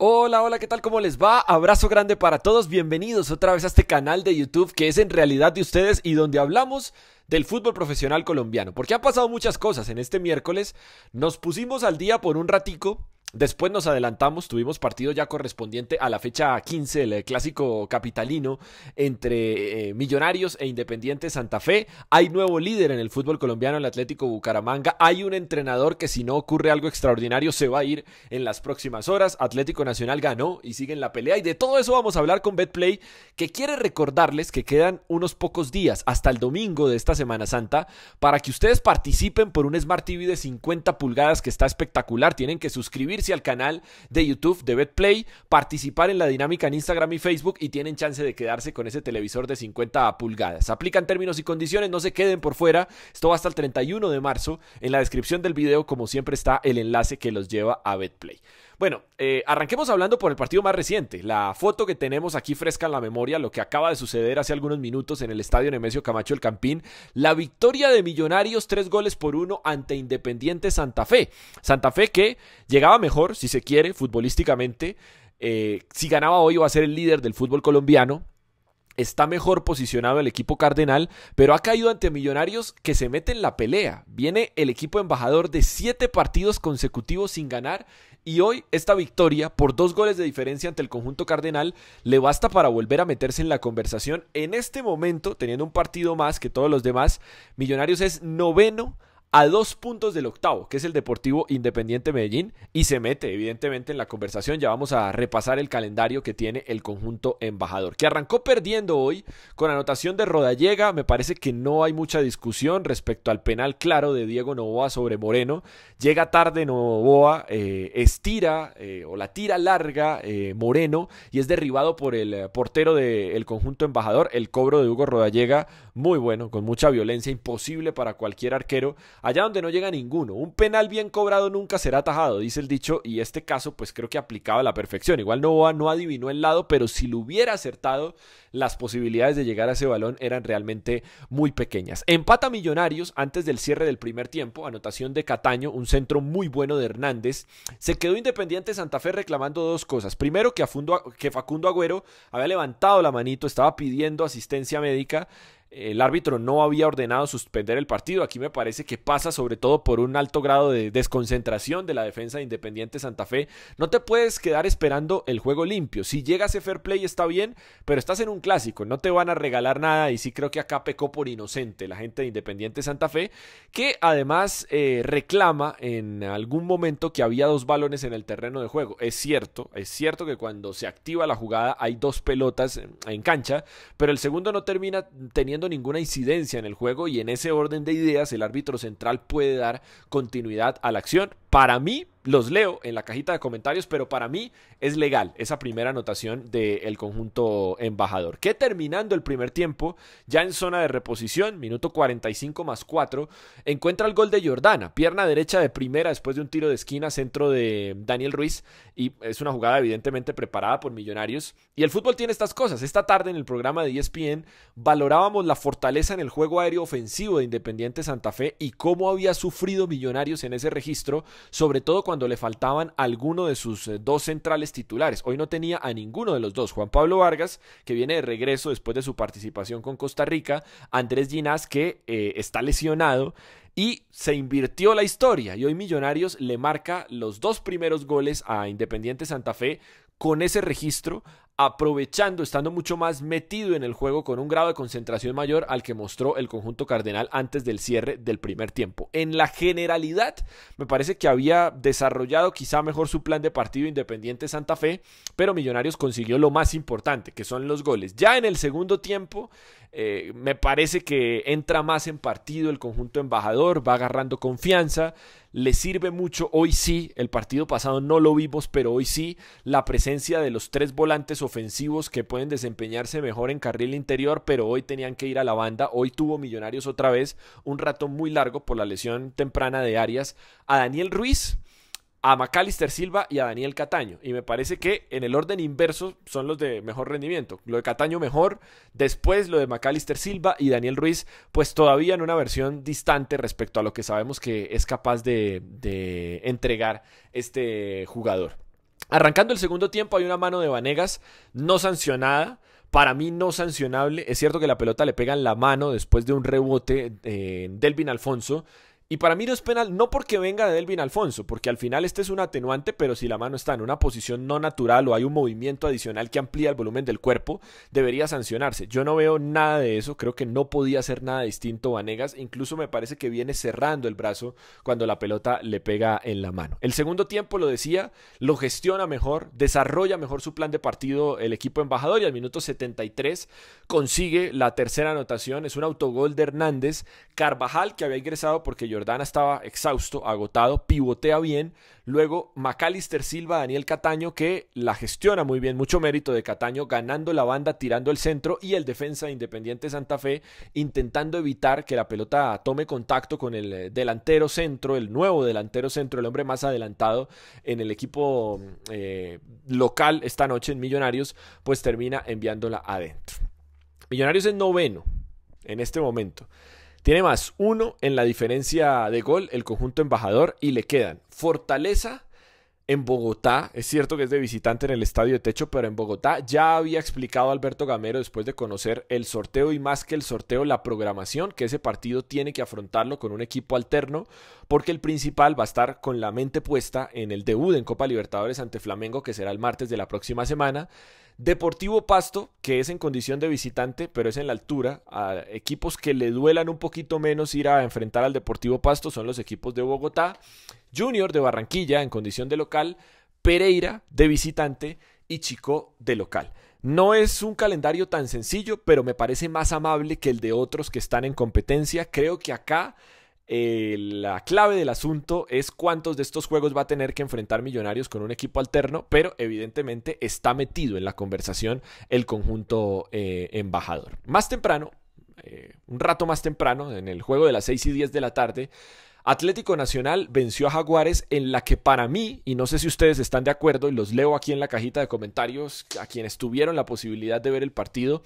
Hola, hola, ¿qué tal? ¿Cómo les va? Abrazo grande para todos, bienvenidos otra vez a este canal de YouTube que es en realidad de ustedes y donde hablamos del fútbol profesional colombiano, porque han pasado muchas cosas en este miércoles, nos pusimos al día por un ratico Después nos adelantamos, tuvimos partido ya correspondiente a la fecha 15, el clásico capitalino entre eh, Millonarios e Independiente Santa Fe. Hay nuevo líder en el fútbol colombiano, el Atlético Bucaramanga. Hay un entrenador que si no ocurre algo extraordinario se va a ir en las próximas horas. Atlético Nacional ganó y sigue en la pelea. Y de todo eso vamos a hablar con BetPlay, que quiere recordarles que quedan unos pocos días hasta el domingo de esta Semana Santa para que ustedes participen por un Smart TV de 50 pulgadas que está espectacular. Tienen que suscribir al canal de YouTube de BetPlay, participar en la dinámica en Instagram y Facebook y tienen chance de quedarse con ese televisor de 50 pulgadas. Aplican términos y condiciones, no se queden por fuera. Esto va hasta el 31 de marzo. En la descripción del video, como siempre, está el enlace que los lleva a BetPlay. Bueno, eh, arranquemos hablando por el partido más reciente. La foto que tenemos aquí fresca en la memoria, lo que acaba de suceder hace algunos minutos en el estadio Nemesio Camacho El Campín, la victoria de Millonarios, tres goles por uno ante Independiente Santa Fe. Santa Fe que llegaba mejor, si se quiere, futbolísticamente. Eh, si ganaba hoy va a ser el líder del fútbol colombiano está mejor posicionado el equipo cardenal, pero ha caído ante Millonarios que se mete en la pelea. Viene el equipo embajador de siete partidos consecutivos sin ganar y hoy esta victoria por dos goles de diferencia ante el conjunto cardenal le basta para volver a meterse en la conversación. En este momento, teniendo un partido más que todos los demás, Millonarios es noveno a dos puntos del octavo, que es el Deportivo Independiente Medellín, y se mete evidentemente en la conversación. Ya vamos a repasar el calendario que tiene el conjunto embajador, que arrancó perdiendo hoy con anotación de Rodallega. Me parece que no hay mucha discusión respecto al penal claro de Diego Novoa sobre Moreno. Llega tarde Novoa, eh, estira eh, o la tira larga eh, Moreno y es derribado por el portero del conjunto embajador. El cobro de Hugo Rodallega, muy bueno, con mucha violencia, imposible para cualquier arquero allá donde no llega ninguno. Un penal bien cobrado nunca será atajado, dice el dicho, y este caso pues creo que aplicaba a la perfección. Igual no adivinó el lado, pero si lo hubiera acertado, las posibilidades de llegar a ese balón eran realmente muy pequeñas. Empata Millonarios antes del cierre del primer tiempo, anotación de Cataño, un centro muy bueno de Hernández. Se quedó Independiente Santa Fe reclamando dos cosas. Primero, que Facundo Agüero había levantado la manito, estaba pidiendo asistencia médica el árbitro no había ordenado suspender el partido. Aquí me parece que pasa sobre todo por un alto grado de desconcentración de la defensa de Independiente Santa Fe. No te puedes quedar esperando el juego limpio. Si llega a fair play está bien, pero estás en un clásico, no te van a regalar nada y sí creo que acá pecó por inocente la gente de Independiente Santa Fe, que además eh, reclama en algún momento que había dos balones en el terreno de juego. Es cierto, es cierto que cuando se activa la jugada hay dos pelotas en cancha, pero el segundo no termina teniendo ninguna incidencia en el juego y en ese orden de ideas el árbitro central puede dar continuidad a la acción. Para mí, los leo en la cajita de comentarios, pero para mí es legal esa primera anotación del conjunto embajador. Que terminando el primer tiempo, ya en zona de reposición, minuto 45 más 4, encuentra el gol de Jordana, pierna derecha de primera después de un tiro de esquina, centro de Daniel Ruiz, y es una jugada evidentemente preparada por Millonarios. Y el fútbol tiene estas cosas. Esta tarde en el programa de ESPN valorábamos la fortaleza en el juego aéreo ofensivo de Independiente Santa Fe y cómo había sufrido Millonarios en ese registro, sobre todo cuando cuando le faltaban alguno de sus eh, dos centrales titulares. Hoy no tenía a ninguno de los dos. Juan Pablo Vargas, que viene de regreso después de su participación con Costa Rica, Andrés Ginás, que eh, está lesionado. Y se invirtió la historia y hoy Millonarios le marca los dos primeros goles a Independiente Santa Fe con ese registro aprovechando, estando mucho más metido en el juego con un grado de concentración mayor al que mostró el conjunto cardenal antes del cierre del primer tiempo. En la generalidad, me parece que había desarrollado quizá mejor su plan de partido Independiente Santa Fe, pero Millonarios consiguió lo más importante, que son los goles. Ya en el segundo tiempo, eh, me parece que entra más en partido el conjunto embajador, va agarrando confianza, le sirve mucho hoy sí, el partido pasado no lo vimos, pero hoy sí, la presencia de los tres volantes ofensivos que pueden desempeñarse mejor en carril interior, pero hoy tenían que ir a la banda, hoy tuvo Millonarios otra vez un rato muy largo por la lesión temprana de Arias, a Daniel Ruiz a Macalister Silva y a Daniel Cataño. Y me parece que en el orden inverso son los de mejor rendimiento. Lo de Cataño mejor, después lo de Macalister Silva y Daniel Ruiz, pues todavía en una versión distante respecto a lo que sabemos que es capaz de, entregar este jugador. Arrancando el segundo tiempo hay una mano de Vanegas no sancionada para mí no sancionable. Es cierto que la pelota le pega en la mano después de un rebote eh, en Delvin Alfonso y para mí no es penal, no porque venga de Delvin Alfonso, porque al final este es un atenuante, pero si la mano está en una posición no natural o hay un movimiento adicional que amplía el volumen del cuerpo, debería sancionarse. Yo no veo nada de eso, creo que no podía hacer nada distinto Vanegas, incluso me parece que viene cerrando el brazo cuando la pelota le pega en la mano. El segundo tiempo, lo decía, lo gestiona mejor, desarrolla mejor su plan de partido el equipo embajador y al minuto 73 consigue la tercera anotación, es un autogol de Hernández, Carvajal que había ingresado porque yo Jordana estaba exhausto, agotado, pivotea bien. Luego Macalister Silva, Daniel Cataño, que la gestiona muy bien, mucho mérito de Cataño, ganando la banda, tirando el centro y el defensa de Independiente Santa Fe, intentando evitar que la pelota tome contacto con el eh, delantero centro, el nuevo delantero centro, el hombre más adelantado en el equipo mm, eh, local esta noche en Millonarios, pues termina enviándola adentro. Millonarios es noveno en este momento. Tiene más uno en la diferencia de gol el conjunto embajador y le quedan Fortaleza en Bogotá. Es cierto que es de visitante en el estadio de techo, pero en Bogotá ya había explicado Alberto Gamero después de conocer el sorteo y más que el sorteo, la programación, que ese partido tiene que afrontarlo con un equipo alterno, porque el principal va a estar con la mente puesta en el debut en Copa Libertadores ante Flamengo, que será el martes de la próxima semana. Deportivo Pasto, que es en condición de visitante, pero es en la altura. A equipos que le duelan un poquito menos ir a enfrentar al Deportivo Pasto son los equipos de Bogotá. Junior de Barranquilla, en condición de local. Pereira de visitante y Chico de local. No es un calendario tan sencillo, pero me parece más amable que el de otros que están en competencia. Creo que acá eh, la clave del asunto es cuántos de estos juegos va a tener que enfrentar Millonarios con un equipo alterno, pero evidentemente está metido en la conversación el conjunto eh, embajador. Más temprano, eh, un rato más temprano, en el juego de las 6 y 10 de la tarde, Atlético Nacional venció a Jaguares en la que para mí, y no sé si ustedes están de acuerdo, y los leo aquí en la cajita de comentarios, a quienes tuvieron la posibilidad de ver el partido,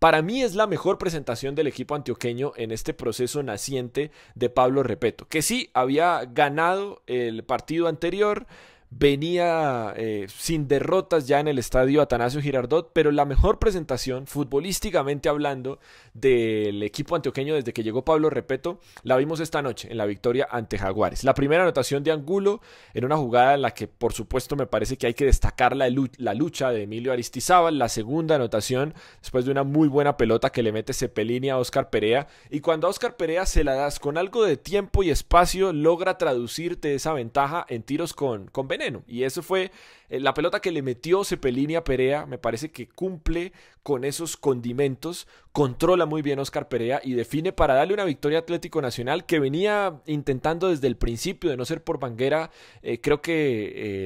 para mí es la mejor presentación del equipo antioqueño en este proceso naciente de Pablo Repeto, que sí había ganado el partido anterior, venía eh, sin derrotas ya en el estadio Atanasio Girardot, pero la mejor presentación futbolísticamente hablando del equipo antioqueño desde que llegó Pablo Repeto la vimos esta noche en la victoria ante Jaguares. La primera anotación de Angulo en una jugada en la que por supuesto me parece que hay que destacar la, la lucha de Emilio Aristizábal, la segunda anotación después de una muy buena pelota que le mete Cepelini a Oscar Perea y cuando a Oscar Perea se la das con algo de tiempo y espacio logra traducirte esa ventaja en tiros con, con y eso fue eh, la pelota que le metió Cepelini a Perea. Me parece que cumple con esos condimentos, controla muy bien Oscar Perea y define para darle una victoria a Atlético Nacional que venía intentando desde el principio de no ser por Banguera. Eh, creo que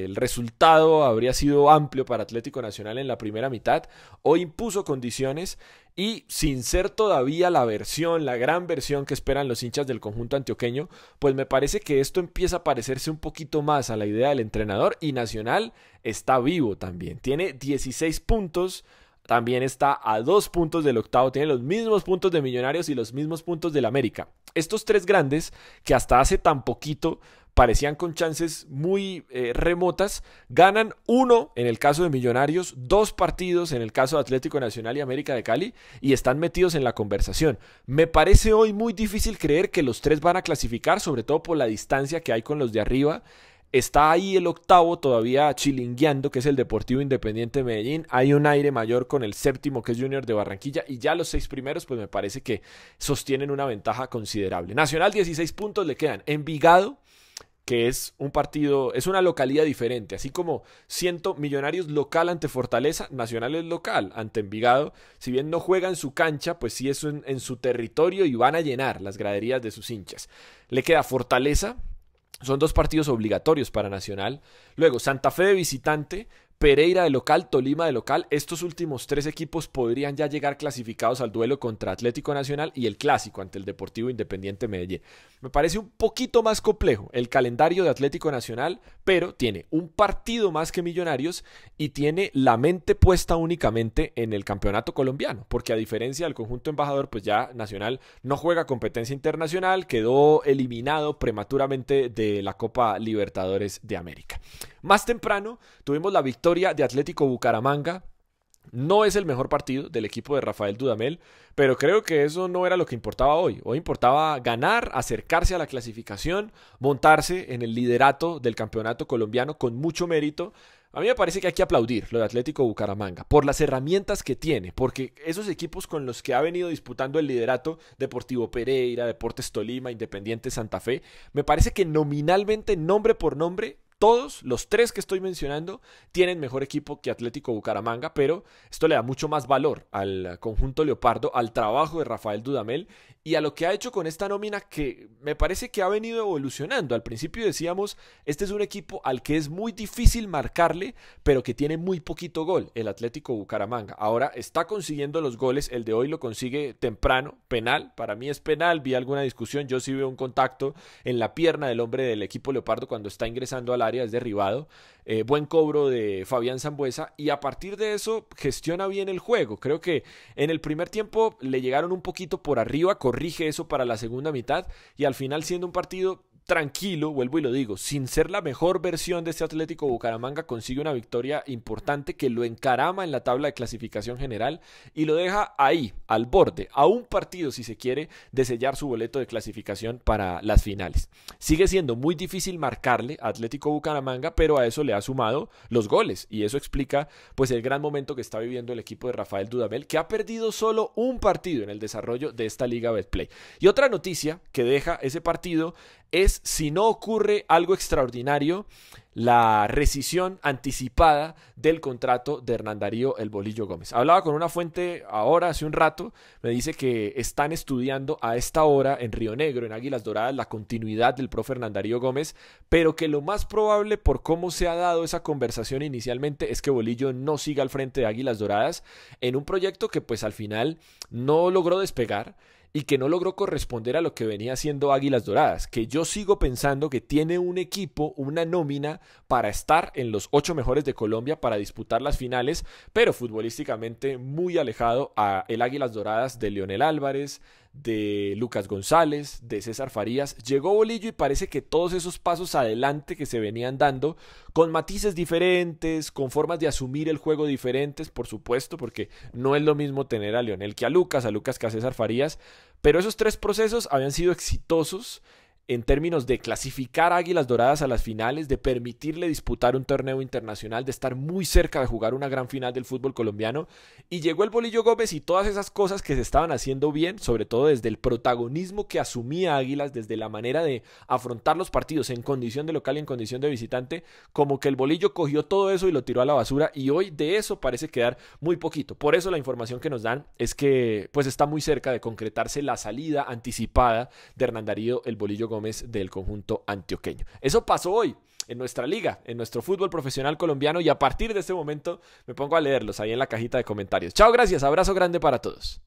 eh, el resultado habría sido amplio para Atlético Nacional en la primera mitad. o impuso condiciones y sin ser todavía la versión, la gran versión que esperan los hinchas del conjunto antioqueño, pues me parece que esto empieza a parecerse un poquito más a la idea del entrenador y Nacional está vivo también. Tiene 16 puntos también está a dos puntos del octavo, tiene los mismos puntos de Millonarios y los mismos puntos del América. Estos tres grandes, que hasta hace tan poquito parecían con chances muy eh, remotas, ganan uno en el caso de Millonarios, dos partidos en el caso de Atlético Nacional y América de Cali y están metidos en la conversación. Me parece hoy muy difícil creer que los tres van a clasificar, sobre todo por la distancia que hay con los de arriba. Está ahí el octavo todavía chilingueando, que es el Deportivo Independiente de Medellín. Hay un aire mayor con el séptimo, que es Junior de Barranquilla. Y ya los seis primeros, pues me parece que sostienen una ventaja considerable. Nacional 16 puntos le quedan. Envigado que es un partido, es una localidad diferente, así como siento Millonarios local ante Fortaleza, Nacional es local ante Envigado, si bien no juega en su cancha, pues sí es en, su territorio y van a llenar las graderías de sus hinchas. Le queda Fortaleza, son dos partidos obligatorios para Nacional. Luego, Santa Fe de visitante, Pereira de local, Tolima de local. Estos últimos tres equipos podrían ya llegar clasificados al duelo contra Atlético Nacional y el clásico ante el Deportivo Independiente Medellín. Me parece un poquito más complejo el calendario de Atlético Nacional, pero tiene un partido más que Millonarios y tiene la mente puesta únicamente en el campeonato colombiano, porque a diferencia del conjunto embajador, pues ya Nacional no juega competencia internacional, quedó eliminado prematuramente de la Copa Libertadores de América. Más temprano tuvimos la victoria historia de Atlético Bucaramanga. No es el mejor partido del equipo de Rafael Dudamel, pero creo que eso no era lo que importaba hoy. Hoy importaba ganar, acercarse a la clasificación, montarse en el liderato del campeonato colombiano con mucho mérito. A mí me parece que hay que aplaudir lo de Atlético Bucaramanga por las herramientas que tiene, porque esos equipos con los que ha venido disputando el liderato, Deportivo Pereira, Deportes Tolima, Independiente Santa Fe, me parece que nominalmente, nombre por nombre, todos los tres que estoy mencionando tienen mejor equipo que Atlético Bucaramanga, pero esto le da mucho más valor al conjunto Leopardo, al trabajo de Rafael Dudamel y a lo que ha hecho con esta nómina que me parece que ha venido evolucionando. Al principio decíamos, este es un equipo al que es muy difícil marcarle, pero que tiene muy poquito gol, el Atlético Bucaramanga. Ahora está consiguiendo los goles, el de hoy lo consigue temprano, penal, para mí es penal, vi alguna discusión, yo sí veo un contacto en la pierna del hombre del equipo Leopardo cuando está ingresando al área es derribado. Eh, buen cobro de Fabián Zambuesa y a partir de eso gestiona bien el juego. Creo que en el primer tiempo le llegaron un poquito por arriba, corrige eso para la segunda mitad y al final siendo un partido tranquilo, vuelvo y lo digo, sin ser la mejor versión de este Atlético Bucaramanga, consigue una victoria importante que lo encarama en la tabla de clasificación general y lo deja ahí, al borde, a un partido, si se quiere, de sellar su boleto de clasificación para las finales. Sigue siendo muy difícil marcarle a Atlético Bucaramanga, pero a eso le ha sumado los goles y eso explica pues el gran momento que está viviendo el equipo de Rafael Dudamel, que ha perdido solo un partido en el desarrollo de esta Liga Betplay. Y otra noticia que deja ese partido es, si no ocurre algo extraordinario, la rescisión anticipada del contrato de Hernán El Bolillo Gómez. Hablaba con una fuente ahora, hace un rato, me dice que están estudiando a esta hora en Río Negro, en Águilas Doradas, la continuidad del profe Hernán Gómez, pero que lo más probable por cómo se ha dado esa conversación inicialmente es que Bolillo no siga al frente de Águilas Doradas en un proyecto que pues al final no logró despegar y que no logró corresponder a lo que venía haciendo Águilas Doradas, que yo sigo pensando que tiene un equipo, una nómina para estar en los ocho mejores de Colombia para disputar las finales, pero futbolísticamente muy alejado a el Águilas Doradas de Leonel Álvarez, de Lucas González, de César Farías. Llegó Bolillo y parece que todos esos pasos adelante que se venían dando, con matices diferentes, con formas de asumir el juego diferentes, por supuesto, porque no es lo mismo tener a Lionel que a Lucas, a Lucas que a César Farías, pero esos tres procesos habían sido exitosos en términos de clasificar Águilas Doradas a las finales, de permitirle disputar un torneo internacional, de estar muy cerca de jugar una gran final del fútbol colombiano. Y llegó el Bolillo Gómez y todas esas cosas que se estaban haciendo bien, sobre todo desde el protagonismo que asumía Águilas, desde la manera de afrontar los partidos en condición de local y en condición de visitante, como que el Bolillo cogió todo eso y lo tiró a la basura y hoy de eso parece quedar muy poquito. Por eso la información que nos dan es que pues está muy cerca de concretarse la salida anticipada de Hernán Darío el Bolillo Gómez mes del conjunto antioqueño. Eso pasó hoy en nuestra liga, en nuestro fútbol profesional colombiano y a partir de este momento me pongo a leerlos ahí en la cajita de comentarios. Chao, gracias, abrazo grande para todos.